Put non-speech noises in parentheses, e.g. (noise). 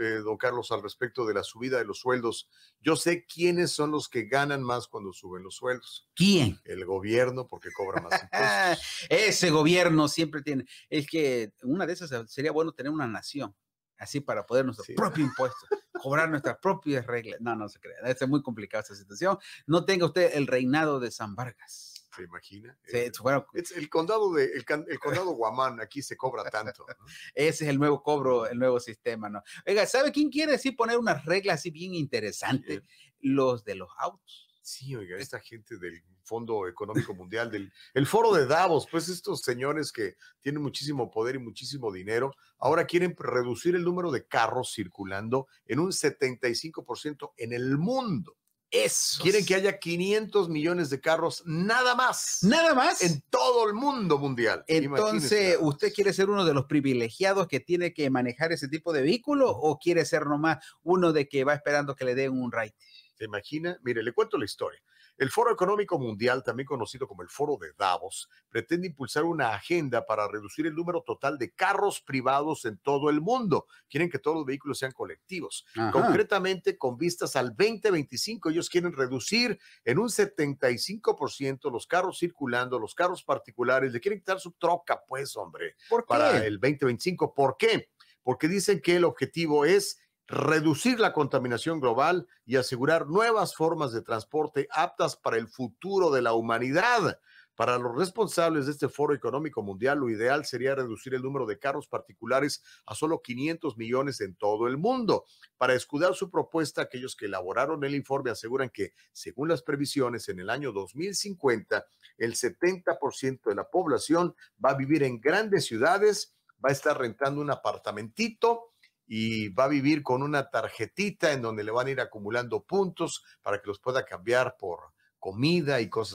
Eh, don Carlos, al respecto de la subida de los sueldos. Yo sé quiénes son los que ganan más cuando suben los sueldos. ¿Quién? El gobierno, porque cobra más impuestos. (laughs) Ese gobierno siempre tiene. Es que una de esas sería bueno tener una nación, así para poder nuestro propio impuesto, cobrar nuestras propias reglas. No, no se crea. es muy complicada esta situación. No tenga usted el reinado de San Vargas imagina? Sí, eh, bueno, el condado de el, condado Guamán, aquí se cobra tanto. (laughs) Ese es el nuevo cobro, el nuevo sistema, ¿no? Oiga, ¿sabe quién quiere así poner unas reglas así bien interesantes? los de los autos. Sí, oiga, esta gente del Fondo Económico Mundial, del el Foro de Davos, pues estos señores que tienen muchísimo poder y muchísimo dinero, ahora quieren reducir el número de carros circulando en un 75% en el mundo. Eso. Quieren que haya 500 millones de carros nada más. Nada más. En todo el mundo mundial. Entonces, ¿usted quiere ser uno de los privilegiados que tiene que manejar ese tipo de vehículo o quiere ser nomás uno de que va esperando que le den un right? ¿Se imagina? Mire, le cuento la historia. El Foro Económico Mundial, también conocido como el Foro de Davos, pretende impulsar una agenda para reducir el número total de carros privados en todo el mundo. Quieren que todos los vehículos sean colectivos. Concretamente, con vistas al 2025, ellos quieren reducir en un 75% los carros circulando, los carros particulares. Le quieren quitar su troca, pues, hombre, ¿Por qué? para el 2025. ¿Por qué? Porque dicen que el objetivo es reducir la contaminación global y asegurar nuevas formas de transporte aptas para el futuro de la humanidad. Para los responsables de este Foro Económico Mundial, lo ideal sería reducir el número de carros particulares a solo 500 millones en todo el mundo. Para escudar su propuesta, aquellos que elaboraron el informe aseguran que, según las previsiones, en el año 2050, el 70% de la población va a vivir en grandes ciudades, va a estar rentando un apartamentito y va a vivir con una tarjetita en donde le van a ir acumulando puntos para que los pueda cambiar por comida y cosas